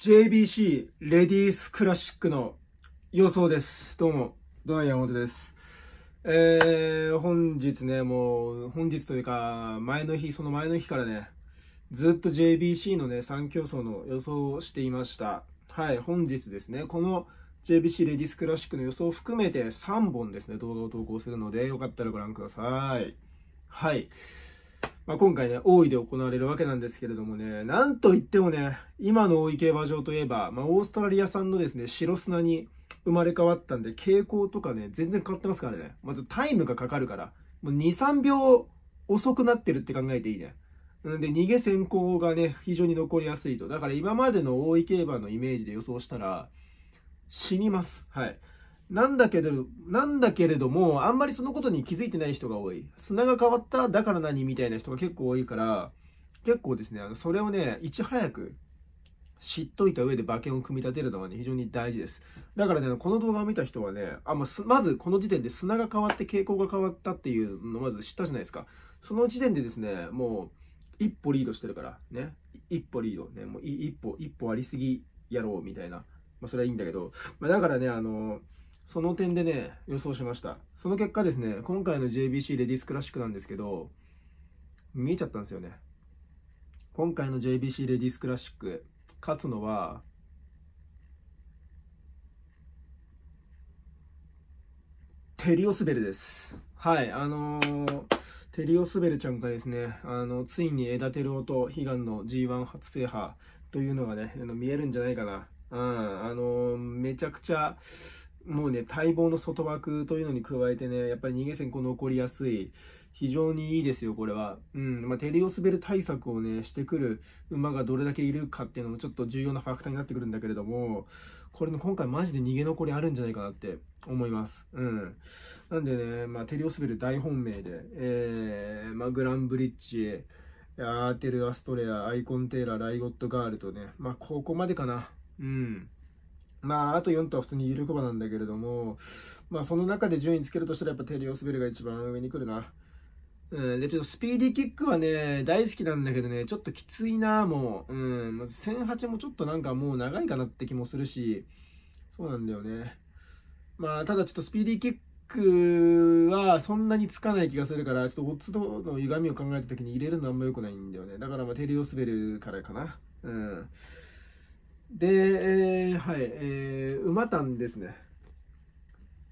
JBC レディースクラシックの予想です。どうも、ドナイアンです。えー、本日ね、もう、本日というか、前の日、その前の日からね、ずっと JBC のね、3競争の予想をしていました。はい、本日ですね、この JBC レディースクラシックの予想を含めて3本ですね、動画を投稿するので、よかったらご覧ください。はい。まあ、今回ね、大井で行われるわけなんですけれどもね、なんといってもね、今の大井競馬場といえば、まあ、オーストラリア産のですね、白砂に生まれ変わったんで、傾向とかね、全然変わってますからね。まずタイムがかかるから、もう2、3秒遅くなってるって考えていいね。んで、逃げ先行がね、非常に残りやすいと。だから今までの大井競馬のイメージで予想したら、死にます。はい。なんだけど、なんだけれども、あんまりそのことに気づいてない人が多い。砂が変わっただから何みたいな人が結構多いから、結構ですね、それをね、いち早く知っといた上で馬券を組み立てるのはね、非常に大事です。だからね、この動画を見た人はね、あままずこの時点で砂が変わって傾向が変わったっていうのをまず知ったじゃないですか。その時点でですね、もう一歩リードしてるから、ね、一歩リード、ね、もう一歩、一歩ありすぎやろうみたいな。まあ、それはいいんだけど、まあ、だからね、あのその点でね、予想しました。その結果ですね、今回の JBC レディスクラシックなんですけど、見えちゃったんですよね。今回の JBC レディスクラシック、勝つのは、テリオスベルです。はい、あのー、テリオスベルちゃんがですね、あの、ついに枝ルオと悲願の G1 初制覇というのがね、見えるんじゃないかな。うん、あのー、めちゃくちゃ、もうね、待望の外枠というのに加えてね、やっぱり逃げ線こ残りやすい。非常にいいですよ、これは。うん。まあ、リオスベル対策をね、してくる馬がどれだけいるかっていうのもちょっと重要なファクターになってくるんだけれども、これの今回マジで逃げ残りあるんじゃないかなって思います。うん。なんでね、まあ、テリオスベル大本命で、えー、まあ、グランブリッジ、アーテル・アストレア、アイコン・テーラ、ー、ライゴット・ガールとね、まあ、ここまでかな。うん。まあ、あと4とは普通にる力馬なんだけれども、まあ、その中で順位つけるとしたらやっぱテリオスベルが一番上に来るな。うん、で、ちょっとスピーディーキックはね、大好きなんだけどね、ちょっときついな、もう。うん、1008もちょっとなんかもう長いかなって気もするし、そうなんだよね。まあ、ただちょっとスピーディーキックはそんなにつかない気がするから、ちょっとオッズとの歪みを考えた時に入れるのあんま良くないんだよね。だからまあ、テリオスベルからかな。うん。で、えー、はい、えー、馬単ですね。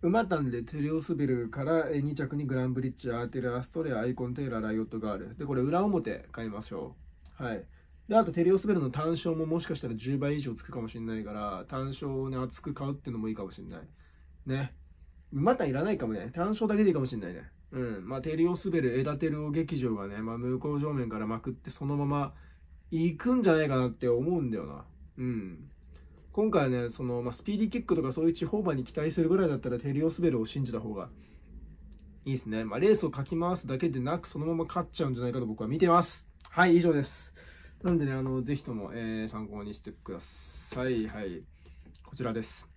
馬単でテレオスベルから2着にグランブリッジ、アーテル、アストレア、アイコン、テーラ、ライオットガール。で、これ裏表買いましょう。はい。で、あとテレオスベルの単勝ももしかしたら10倍以上つくかもしれないから、単勝をね、厚く買うっていうのもいいかもしれない。ね。馬単いらないかもね。単勝だけでいいかもしれないね。うん。まあ、テレオスベル、エダテルオ劇場がね、まあ、向こう正面からまくってそのまま行くんじゃないかなって思うんだよな。うん今回はねその、まあ、スピーディーキックとかそういう地方馬に期待するぐらいだったらテリオスベルを信じた方がいいですね、まあ、レースをかき回すだけでなくそのまま勝っちゃうんじゃないかと僕は見てますはい以上ですなんでねあのぜひとも、えー、参考にしてくださいはいこちらです